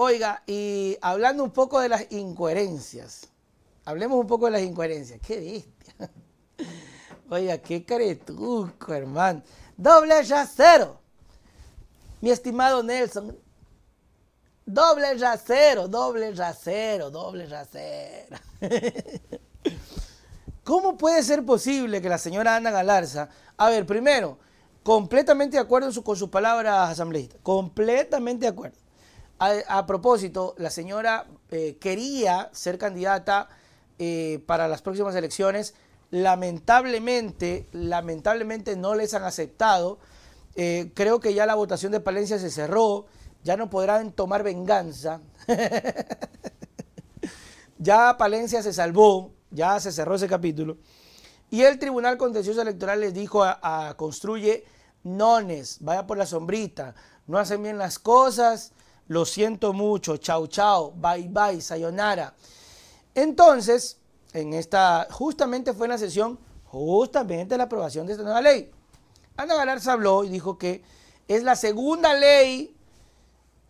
Oiga, y hablando un poco de las incoherencias, hablemos un poco de las incoherencias. ¡Qué bestia! Oiga, qué caretuco, hermano. Doble ya Mi estimado Nelson, doble rasero, doble rasero, doble rasero. ¿Cómo puede ser posible que la señora Ana Galarza, a ver, primero, completamente de acuerdo con sus palabras asambleístas, completamente de acuerdo. A, propósito, la señora eh, quería ser candidata eh, para las próximas elecciones. Lamentablemente, lamentablemente no les han aceptado. Eh, creo que ya la votación de Palencia se cerró. Ya no podrán tomar venganza. ya Palencia se salvó. Ya se cerró ese capítulo. Y el Tribunal Contencioso Electoral les dijo a Construye, nones, vaya por la sombrita, no hacen bien las cosas, lo siento mucho, chau chau, bye bye, sayonara. Entonces, en esta, justamente fue en la sesión, justamente la aprobación de esta nueva ley. Ana Galarza habló y dijo que es la segunda ley,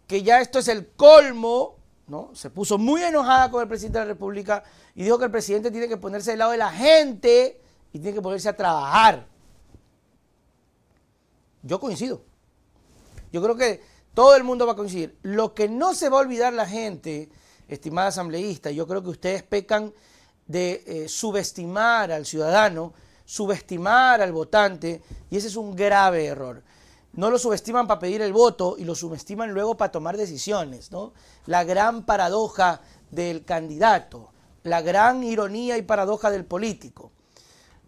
que ya esto es el colmo, ¿no? Se puso muy enojada con el presidente de la República y dijo que el presidente tiene que ponerse del lado de la gente y tiene que ponerse a trabajar. Yo coincido. Yo creo que todo el mundo va a coincidir. Lo que no se va a olvidar la gente, estimada asambleísta, yo creo que ustedes pecan de eh, subestimar al ciudadano, subestimar al votante, y ese es un grave error. No lo subestiman para pedir el voto y lo subestiman luego para tomar decisiones, ¿no? La gran paradoja del candidato, la gran ironía y paradoja del político.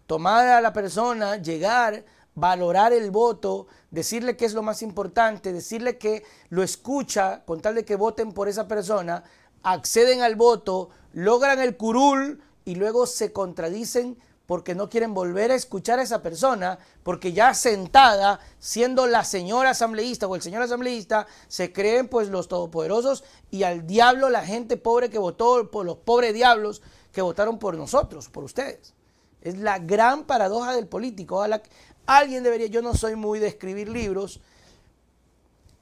Tomar a la persona, llegar valorar el voto, decirle que es lo más importante, decirle que lo escucha con tal de que voten por esa persona, acceden al voto, logran el curul y luego se contradicen porque no quieren volver a escuchar a esa persona, porque ya sentada, siendo la señora asambleísta o el señor asambleísta, se creen pues los todopoderosos y al diablo la gente pobre que votó, por los pobres diablos que votaron por nosotros, por ustedes. Es la gran paradoja del político. alguien debería, yo no soy muy de escribir libros,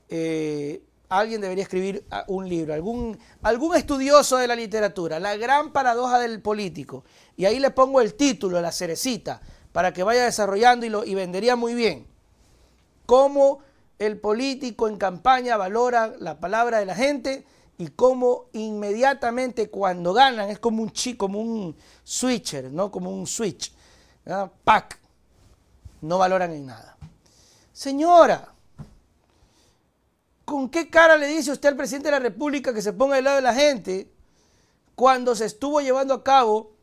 eh, alguien debería escribir ah, un libro, algún, estudioso de la literatura, la gran paradoja del político. Y ahí le pongo el título, la cerecita, para que vaya desarrollando y, lo, y vendería muy bien. Cómo el político en campaña valora la palabra de la gente y cómo inmediatamente cuando ganan es como un chi como un switcher, ¿no? Como un switch. ¡Pac! Pack. No valoran en nada. Señora, ¿con qué cara le dice usted al presidente de la República que se ponga del lado de la gente cuando se estuvo llevando a cabo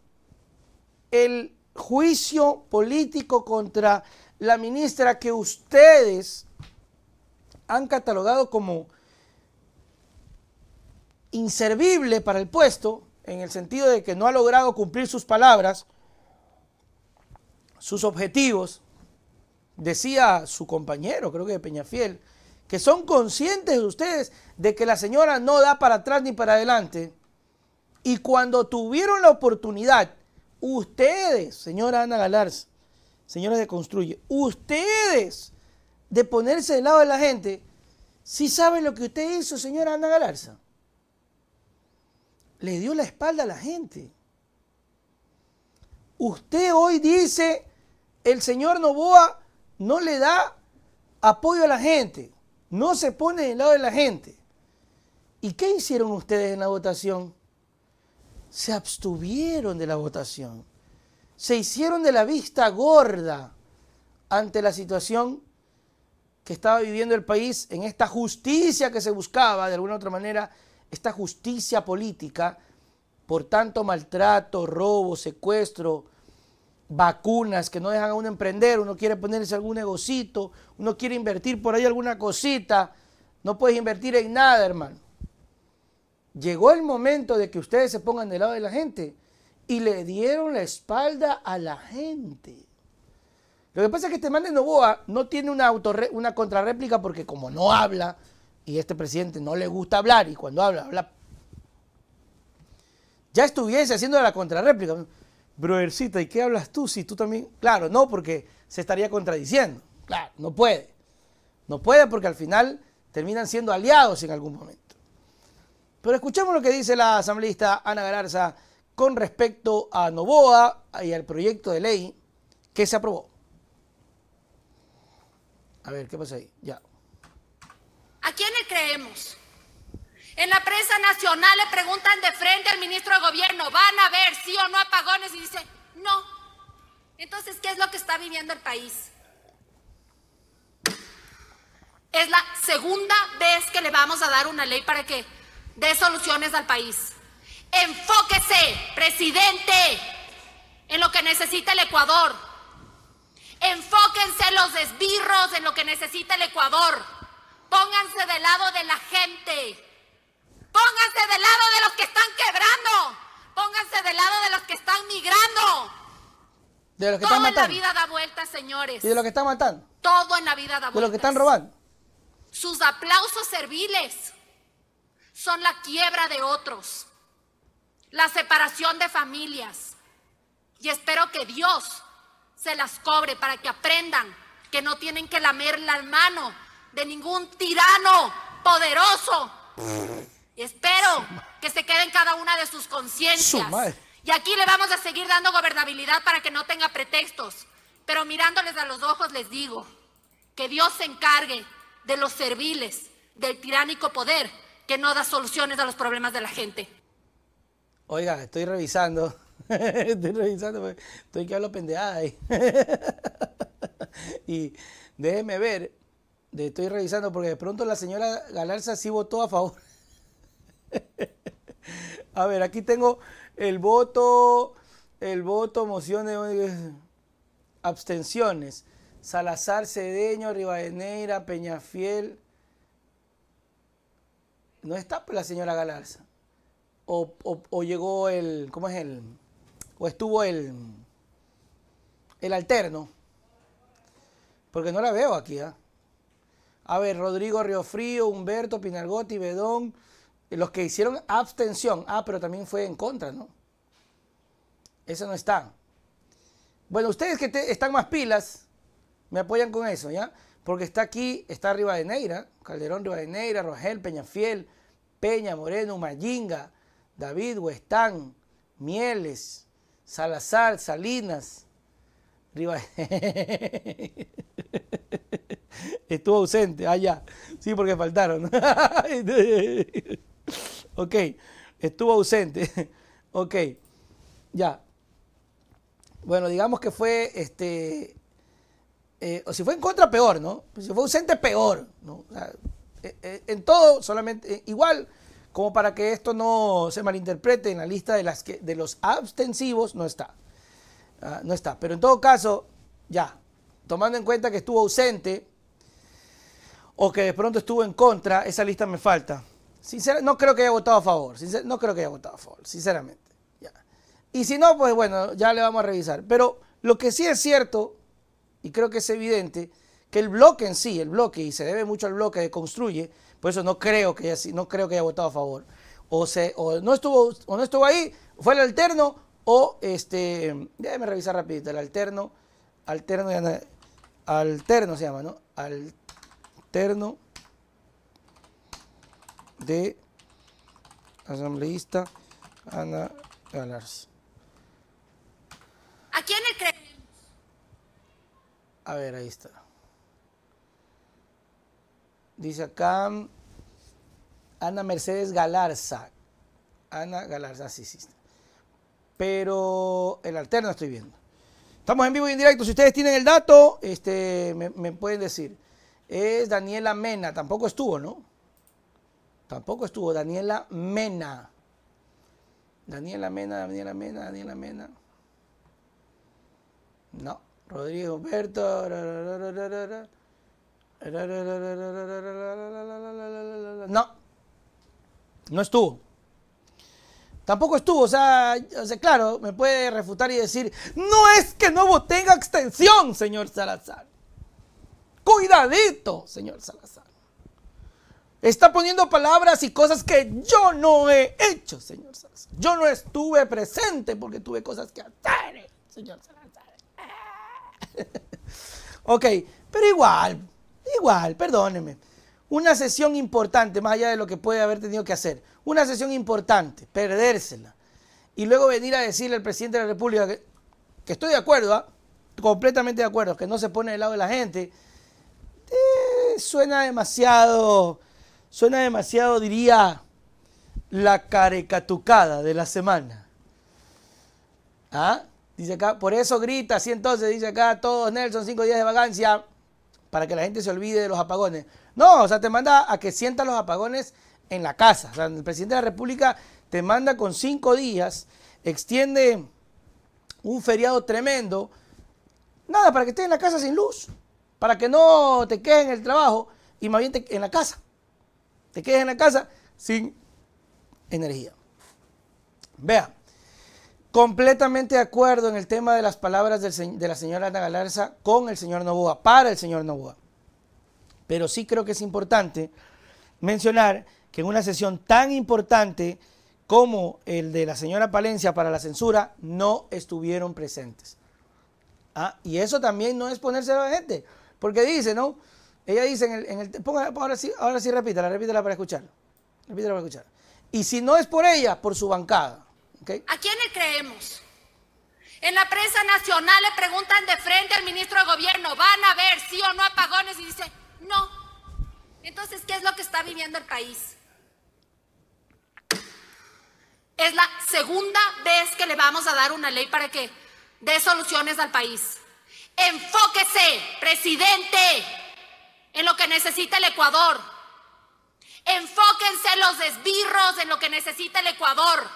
el juicio político contra la ministra que ustedes han catalogado como inservible para el puesto, en el sentido de que no ha logrado cumplir sus palabras, sus objetivos, decía su compañero, creo que de Peñafiel, que son conscientes de ustedes de que la señora no da para atrás ni para adelante. Y cuando tuvieron la oportunidad, ustedes, señora Ana Galarza, señores de Construye, ustedes de ponerse del lado de la gente, si saben lo que usted hizo, señora Ana Galarza le dio la espalda a la gente. Usted hoy dice, el señor Novoa no le da apoyo a la gente, no se pone del lado de la gente. ¿Y qué hicieron ustedes en la votación? Se abstuvieron de la votación. Se hicieron de la vista gorda ante la situación que estaba viviendo el país en esta justicia que se buscaba de alguna u otra manera esta justicia política por tanto maltrato, robo, secuestro, vacunas que no dejan a uno emprender, uno quiere ponerse algún negocito, uno quiere invertir por ahí alguna cosita, no puedes invertir en nada, hermano. Llegó el momento de que ustedes se pongan del lado de la gente y le dieron la espalda a la gente. Lo que pasa es que este man de Novoa no tiene una, una contrarréplica porque como no habla, y este presidente no le gusta hablar y cuando habla, habla. Ya estuviese haciendo la contrarréplica. Brodercita, ¿y qué hablas tú si tú también? Claro, no, porque se estaría contradiciendo. Claro, no puede. No puede porque al final terminan siendo aliados en algún momento. Pero escuchemos lo que dice la asambleísta Ana Garza con respecto a Novoa y al proyecto de ley que se aprobó. A ver, ¿qué pasa ahí? Ya quién le creemos? En la prensa nacional le preguntan de frente al ministro de gobierno, ¿van a ver sí o no apagones? Y dice, no. Entonces, ¿qué es lo que está viviendo el país? Es la segunda vez que le vamos a dar una ley para que dé soluciones al país. Enfóquese, presidente, en lo que necesita el Ecuador. Enfóquense los desbirros en lo que necesita el Ecuador. Pónganse del lado de la gente. Pónganse del lado de los que están quebrando. Pónganse del lado de los que están migrando. De los que Todo en la vida da vueltas, señores. Y de los que están matando. Todo en la vida da vueltas. De los que están robando. Sus aplausos serviles son la quiebra de otros, la separación de familias. Y espero que Dios se las cobre para que aprendan que no tienen que lamer la mano de ningún tirano poderoso. Y espero que se quede en cada una de sus conciencias. Y aquí le vamos a seguir dando gobernabilidad para que no tenga pretextos. Pero mirándoles a los ojos les digo que Dios se encargue de los serviles, del tiránico poder que no da soluciones a los problemas de la gente. Oiga, estoy revisando. estoy revisando, pues, estoy que hablo pendejada ahí. y déjenme ver estoy revisando porque de pronto la señora Galarza sí votó a favor. a ver, aquí tengo el voto, el voto, mociones, abstenciones. Salazar, Cedeño, Rivadeneira, Peñafiel. No está pues, la señora Galarza. O, llegó el, ¿cómo es el? O estuvo el, el alterno. Porque no la veo aquí, ¿ah? A ver, Rodrigo Riofrío, Humberto, Pinargotti, Bedón, eh, los que hicieron abstención. Ah, pero también fue en contra, ¿no? Eso no está. Bueno, ustedes que están más pilas, me apoyan con eso, ¿ya? Porque está aquí, está Neira, Calderón Neira, Rogel, Peñafiel, Peña, Moreno, Mayinga, David, Huestán, Mieles, Salazar, Salinas, Rivadeneira. estuvo ausente, allá. Ah, sí, porque faltaron. ok, estuvo ausente. ok, ya. Bueno, digamos que fue, este, eh, o si fue en contra, peor, ¿no? Si fue ausente, peor, ¿no? Eh, eh, en todo, solamente, igual, como para que esto no se malinterprete, en la lista de, las que, de los abstensivos no está. Ah, no está. Pero en todo caso, ya, tomando en cuenta que estuvo ausente, o que de pronto estuvo en contra, esa lista me falta. Sinceramente, no creo que haya votado a favor, no creo que haya votado a favor, sinceramente. Y si no, pues bueno, ya le vamos a revisar. Pero lo que sí es cierto, y creo que es evidente, que el bloque en sí, el bloque, y se debe mucho al bloque que construye, por eso no creo que haya, no creo que haya votado a favor. O, no estuvo, o no estuvo ahí, fue el alterno, o este, déjeme revisar rapidito, el alterno, alterno, alterno se llama, ¿no? Alterno de asambleísta Ana Galarza. ¿A quién le creemos? A ver, ahí está. Dice acá Ana Mercedes Galarza. Ana Galarza, sí, sí. Pero el alterno estoy viendo. Estamos en vivo y en directo. Si ustedes tienen el dato, este, me, me pueden decir es Daniela Mena. Tampoco estuvo, ¿no? Tampoco estuvo Daniela Mena. Daniela Mena, Daniela Mena, Daniela Mena. No, Rodrigo Humberto. No, no estuvo. Tampoco estuvo, o sea, claro, me puede refutar y decir, no es que no tenga extensión, señor Salazar. Cuidadito, señor Salazar. Está poniendo palabras y cosas que yo no he hecho, señor Salazar. Yo no estuve presente porque tuve cosas que hacer, señor Salazar. ok, pero igual, igual, perdóneme. Una sesión importante, más allá de lo que puede haber tenido que hacer. Una sesión importante, perdérsela. Y luego venir a decirle al presidente de la República que, estoy de acuerdo, ¿ah? completamente de acuerdo, que no se pone del lado de la gente, suena demasiado, suena demasiado, diría, la carecatucada de la semana. ¿Ah? Dice acá, por eso grita así entonces, dice acá, todos Nelson, cinco días de vacancia, para que la gente se olvide de los apagones. No, o sea, te manda a que sientas los apagones en la casa. el presidente de la República te manda con cinco días, extiende un feriado tremendo, nada, para que esté en la casa sin luz para que no te quedes en el trabajo y más bien en la casa. Te quedes en la casa sin energía. Vea, completamente de acuerdo en el tema de las palabras de la señora Ana Galarza con el señor Novoa, para el señor Novoa. Pero sí creo que es importante mencionar que en una sesión tan importante como el de la señora Palencia para la censura, no estuvieron presentes. Ah, y eso también no es ponerse a la gente. Porque dice, ¿no? Ella dice en el... ahora sí, ahora sí repítela, repítela para escucharlo. Repítela para escuchar. Y si no es por ella, por su bancada. ¿A quién le creemos? En la prensa nacional le preguntan de frente al ministro de gobierno, ¿van a ver sí o no apagones? Y dice, no. Entonces, ¿qué es lo que está viviendo el país? Es la segunda vez que le vamos a dar una ley para que dé soluciones al país. Enfóquese, presidente, en lo que necesita el Ecuador. Enfóquense los desbirros en lo que necesita el Ecuador.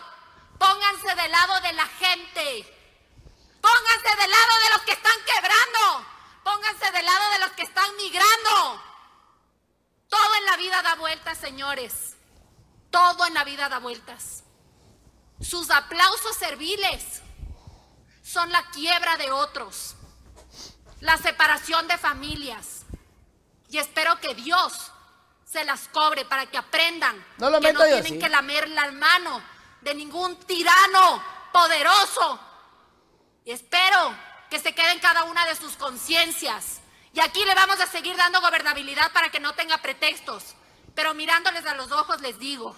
Pónganse del lado de la gente. Pónganse del lado de los que están quebrando. Pónganse del lado de los que están migrando. Todo en la vida da vueltas, señores. Todo en la vida da vueltas. Sus aplausos serviles son la quiebra de otros la separación de familias. Y espero que Dios se las cobre para que aprendan que no tienen que lamer la mano de ningún tirano poderoso. Y espero que se queden cada una de sus conciencias. Y aquí le vamos a seguir dando gobernabilidad para que no tenga pretextos. Pero mirándoles a los ojos les digo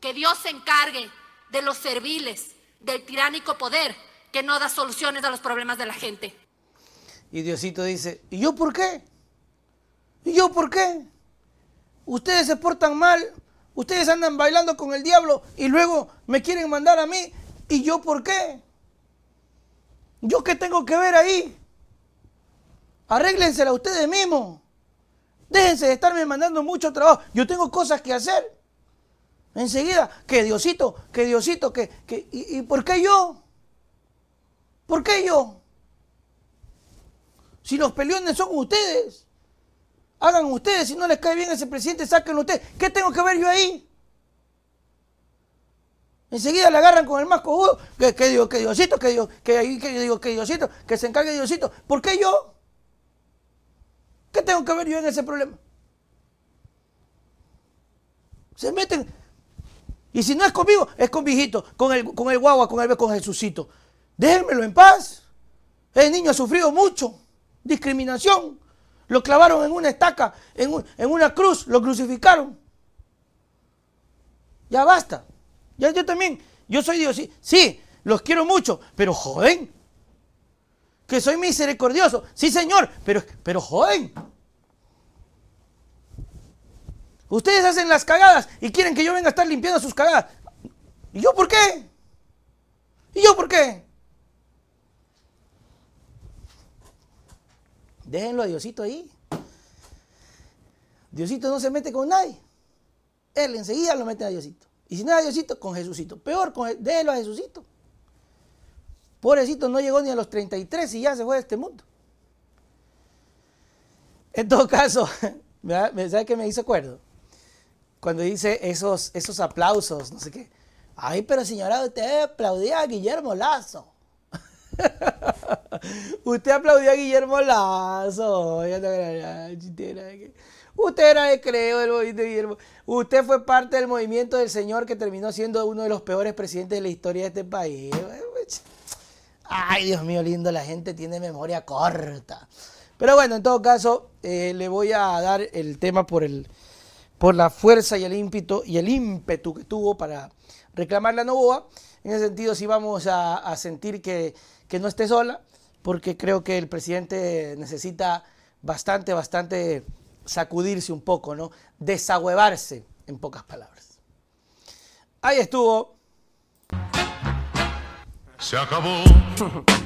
que Dios se encargue de los serviles, del tiránico poder que no da soluciones a los problemas de la gente. Y Diosito dice, ¿y yo por qué? ¿Y yo por qué? Ustedes se portan mal, ustedes andan bailando con el diablo y luego me quieren mandar a mí. ¿Y yo por qué? ¿Yo qué tengo que ver ahí? Arréglensela ustedes mismos. Déjense de estarme mandando mucho trabajo. Yo tengo cosas que hacer. Enseguida, que Diosito, que Diosito, que... y, ¿Y por qué yo? ¿Por qué yo? Si los peleones son ustedes, hagan ustedes. Si no les cae bien ese presidente, sáquenlo ustedes. ¿Qué tengo que ver yo ahí? Enseguida le agarran con el más cojudo. Que, que, Dios, que Diosito, que Dios, que ahí, que digo, que Diosito, que se encargue Diosito. ¿Por qué yo? ¿Qué tengo que ver yo en ese problema? Se meten. Y si no es conmigo, es con viejito, con el, con el guagua, con el con Jesucito. Déjenmelo en paz. El niño ha sufrido mucho discriminación. Lo clavaron en una estaca, en, en una cruz, lo crucificaron. Ya basta. Ya yo también, yo soy Dios, sí, sí, los quiero mucho, pero joden. Que soy misericordioso, sí señor, pero, pero joden. Ustedes hacen las cagadas y quieren que yo venga a estar limpiando sus cagadas. ¿Y yo por qué? ¿Y yo por qué? Déjenlo a Diosito ahí. Diosito no se mete con nadie. Él enseguida lo mete a Diosito. Y si no a Diosito, con Jesucito. Peor, con, a Jesucito. Pobrecito no llegó ni a los 33 y ya se fue de este mundo. En todo caso, ¿sabe qué me hizo acuerdo? Cuando dice esos, esos aplausos, no sé qué. Ay, pero señorado, usted aplaudía a Guillermo Lazo. Usted aplaudió a Guillermo Lazo. Usted era de creo del movimiento Guillermo. Usted fue parte del movimiento del señor que terminó siendo uno de los peores presidentes de la historia de este país. Ay, Dios mío, lindo, la gente tiene memoria corta. Pero bueno, en todo caso, eh, le voy a dar el tema por el por la fuerza y el ímpetu y el ímpetu que tuvo para reclamar la Novoa. En ese sentido, sí vamos a sentir que que no esté sola, porque creo que el presidente necesita bastante, bastante sacudirse un poco, ¿no? Desahuevarse, en pocas palabras. Ahí estuvo. Se acabó.